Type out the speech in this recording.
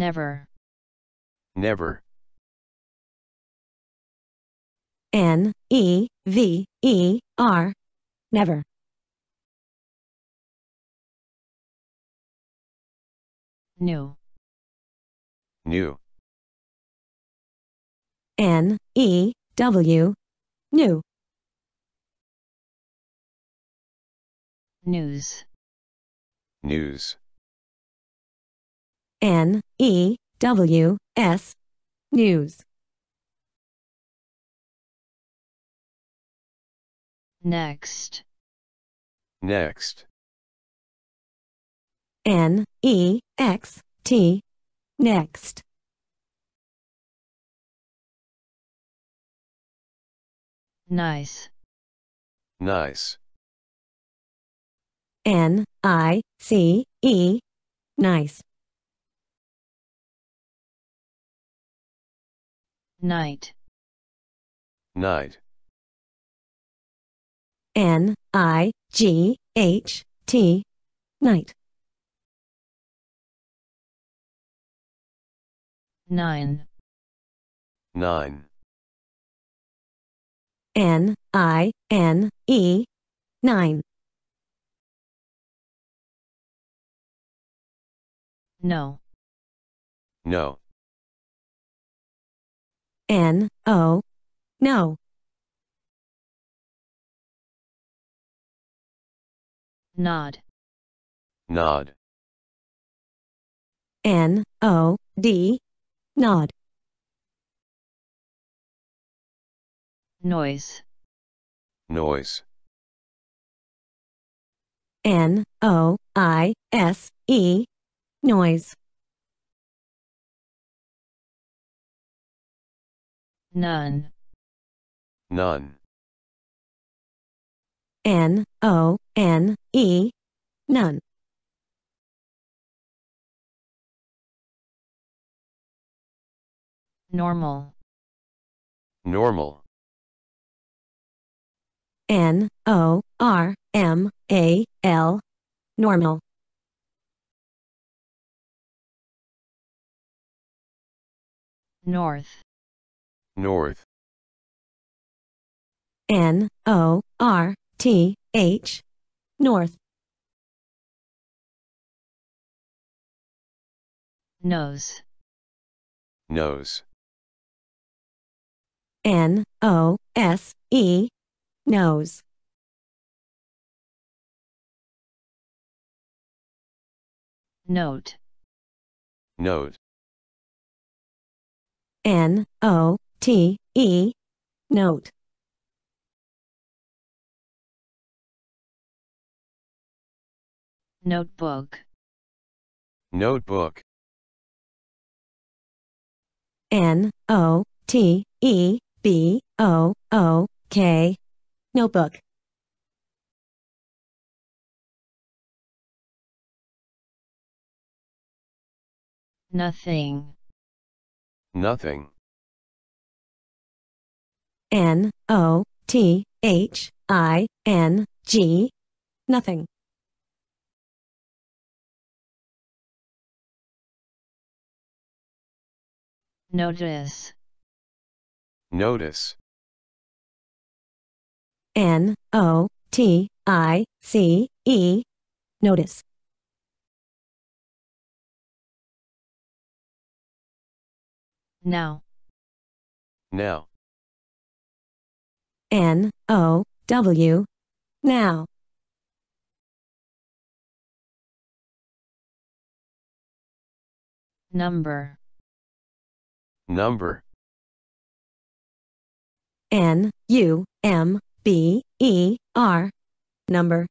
never. Never. N E V E R. Never. New. New. N E W. New. News. News. N E W S News. Next. Next. N E X T Next. Nice. Nice. N I C E Nice. night night n i g h t night 9 9 n i n e 9 no no N, O. No. Nod. Nod. N, O, D. Nod. Noise. Noise. N, O, I, S, E. Noise. None. None. N O N E. None. Normal. Normal. N O R M A L. Normal. North. North. N O R T H. North. Nose. Nose. N O S E. Nose. Note. Note. N O T, E. Note. Notebook. Notebook. N, O, T, E, B, O, O, K. Notebook. Nothing. Nothing. N O T H I N G. Nothing. Notice. Notice. N O T I C E. Notice. Now. Now. N O W. Now. Number. Number. N U M B E R. Number.